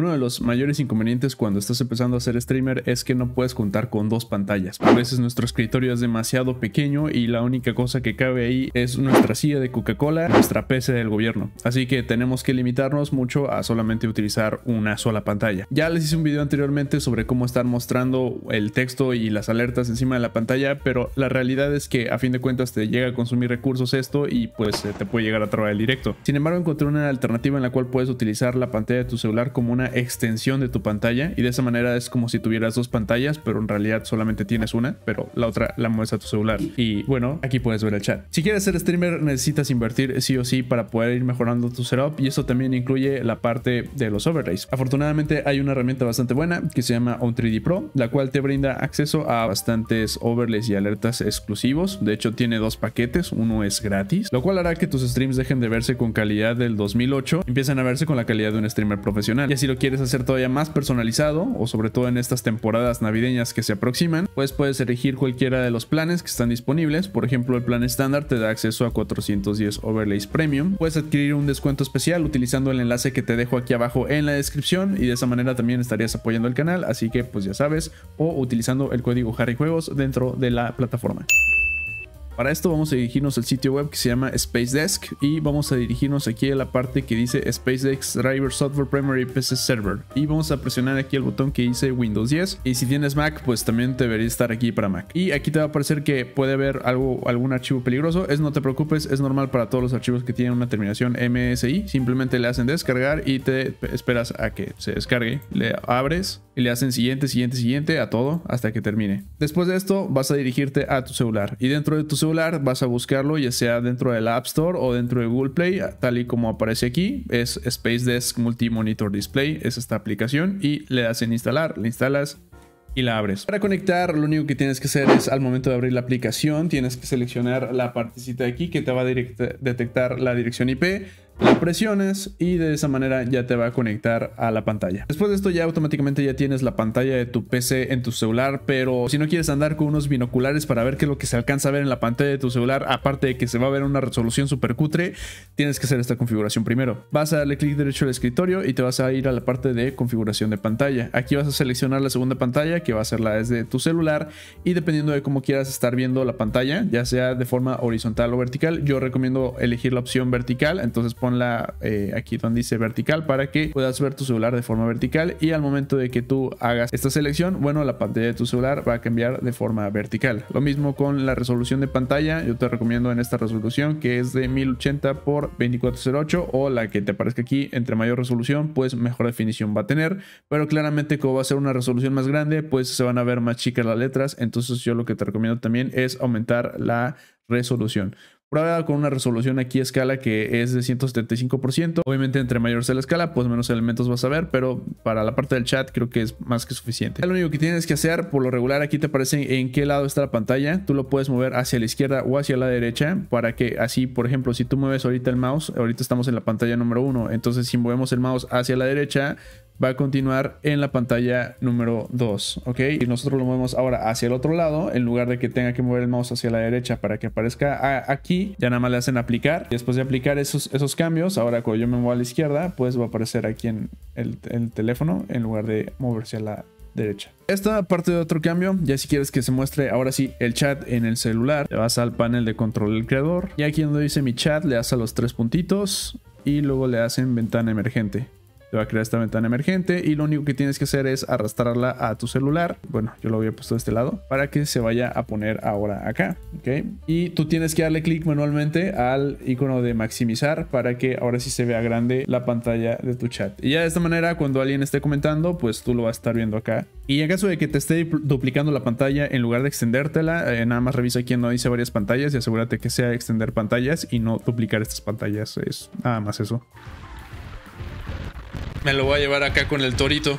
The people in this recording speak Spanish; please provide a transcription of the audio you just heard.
Uno de los mayores inconvenientes cuando estás empezando a ser streamer es que no puedes contar con dos pantallas. A veces nuestro escritorio es demasiado pequeño y la única cosa que cabe ahí es nuestra silla de Coca-Cola, nuestra PC del gobierno. Así que tenemos que limitarnos mucho a solamente utilizar una sola pantalla. Ya les hice un video anteriormente sobre cómo estar mostrando el texto y las alertas encima de la pantalla, pero la realidad es que a fin de cuentas te llega a consumir recursos esto y pues eh, te puede llegar a trabar el directo. Sin embargo encontré una alternativa en la cual puedes utilizar la pantalla de tu celular como una extensión de tu pantalla y de esa manera es como si tuvieras dos pantallas, pero en realidad solamente tienes una, pero la otra la mueves a tu celular. Y bueno, aquí puedes ver el chat. Si quieres ser streamer necesitas invertir sí o sí para poder ir mejorando tu setup y eso también incluye la parte de los overlays. Afortunadamente hay una herramienta bastante buena que se llama On3D Pro, la cual te brinda acceso a bastantes overlays y alertas exclusivos. De hecho tiene dos paquetes, uno es gratis, lo cual hará que tus streams dejen de verse con calidad del 2008, empiezan a verse con la calidad de un streamer profesional. Y así lo quieres hacer todavía más personalizado, o sobre todo en estas temporadas navideñas que se aproximan, pues puedes elegir cualquiera de los planes que están disponibles. Por ejemplo, el plan estándar te da acceso a 410 overlays premium. Puedes adquirir un descuento especial utilizando el enlace que te dejo aquí abajo en la descripción y de esa manera también estarías apoyando el canal, así que pues ya sabes, o utilizando el código Harry Juegos dentro de la plataforma. Para esto vamos a dirigirnos al sitio web que se llama Space Desk y vamos a dirigirnos aquí a la parte que dice Space Desk Driver Software Primary PC Server y vamos a presionar aquí el botón que dice Windows 10 y si tienes Mac pues también debería estar aquí para Mac y aquí te va a aparecer que puede haber algo, algún archivo peligroso, es no te preocupes, es normal para todos los archivos que tienen una terminación MSI, simplemente le hacen descargar y te esperas a que se descargue, le abres le hacen siguiente, siguiente, siguiente a todo hasta que termine. Después de esto vas a dirigirte a tu celular y dentro de tu celular vas a buscarlo ya sea dentro del App Store o dentro de Google Play, tal y como aparece aquí, es Space Desk Multi Monitor Display, es esta aplicación y le das en instalar, le instalas y la abres. Para conectar, lo único que tienes que hacer es al momento de abrir la aplicación, tienes que seleccionar la partecita de aquí que te va a detectar la dirección IP lo presiones y de esa manera ya te va a conectar a la pantalla. Después de esto ya automáticamente ya tienes la pantalla de tu PC en tu celular, pero si no quieres andar con unos binoculares para ver qué es lo que se alcanza a ver en la pantalla de tu celular, aparte de que se va a ver una resolución super cutre, tienes que hacer esta configuración primero. Vas a darle clic derecho al escritorio y te vas a ir a la parte de configuración de pantalla. Aquí vas a seleccionar la segunda pantalla que va a ser la desde tu celular y dependiendo de cómo quieras estar viendo la pantalla, ya sea de forma horizontal o vertical, yo recomiendo elegir la opción vertical, entonces pon la eh, aquí donde dice vertical para que puedas ver tu celular de forma vertical y al momento de que tú hagas esta selección, bueno, la pantalla de tu celular va a cambiar de forma vertical. Lo mismo con la resolución de pantalla, yo te recomiendo en esta resolución que es de 1080 x 2408 o la que te aparezca aquí, entre mayor resolución, pues mejor definición va a tener, pero claramente como va a ser una resolución más grande, pues se van a ver más chicas las letras, entonces yo lo que te recomiendo también es aumentar la resolución. Prueba con una resolución aquí a escala que es de 175%. Obviamente entre mayor sea la escala, pues menos elementos vas a ver, pero para la parte del chat creo que es más que suficiente. Lo único que tienes que hacer, por lo regular aquí te aparece en qué lado está la pantalla. Tú lo puedes mover hacia la izquierda o hacia la derecha para que así, por ejemplo, si tú mueves ahorita el mouse, ahorita estamos en la pantalla número uno. Entonces si movemos el mouse hacia la derecha, va a continuar en la pantalla número 2, ¿ok? Y nosotros lo movemos ahora hacia el otro lado, en lugar de que tenga que mover el mouse hacia la derecha para que aparezca aquí, ya nada más le hacen aplicar. Después de aplicar esos, esos cambios, ahora cuando yo me muevo a la izquierda, pues va a aparecer aquí en el, teléfono, en lugar de moverse a la derecha. Esta parte de otro cambio, ya si quieres que se muestre ahora sí el chat en el celular, le vas al panel de control del creador y aquí donde dice mi chat le das a los tres puntitos y luego le hacen ventana emergente te va a crear esta ventana emergente y lo único que tienes que hacer es arrastrarla a tu celular. Bueno, yo lo había puesto de este lado para que se vaya a poner ahora acá, ¿ok? Y tú tienes que darle clic manualmente al icono de maximizar para que ahora sí se vea grande la pantalla de tu chat. Y ya de esta manera, cuando alguien esté comentando, pues tú lo vas a estar viendo acá. Y en caso de que te esté duplicando la pantalla, en lugar de extendértela, eh, nada más revisa aquí no dice varias pantallas y asegúrate que sea extender pantallas y no duplicar estas pantallas. Es nada más eso. Me lo voy a llevar acá con el torito.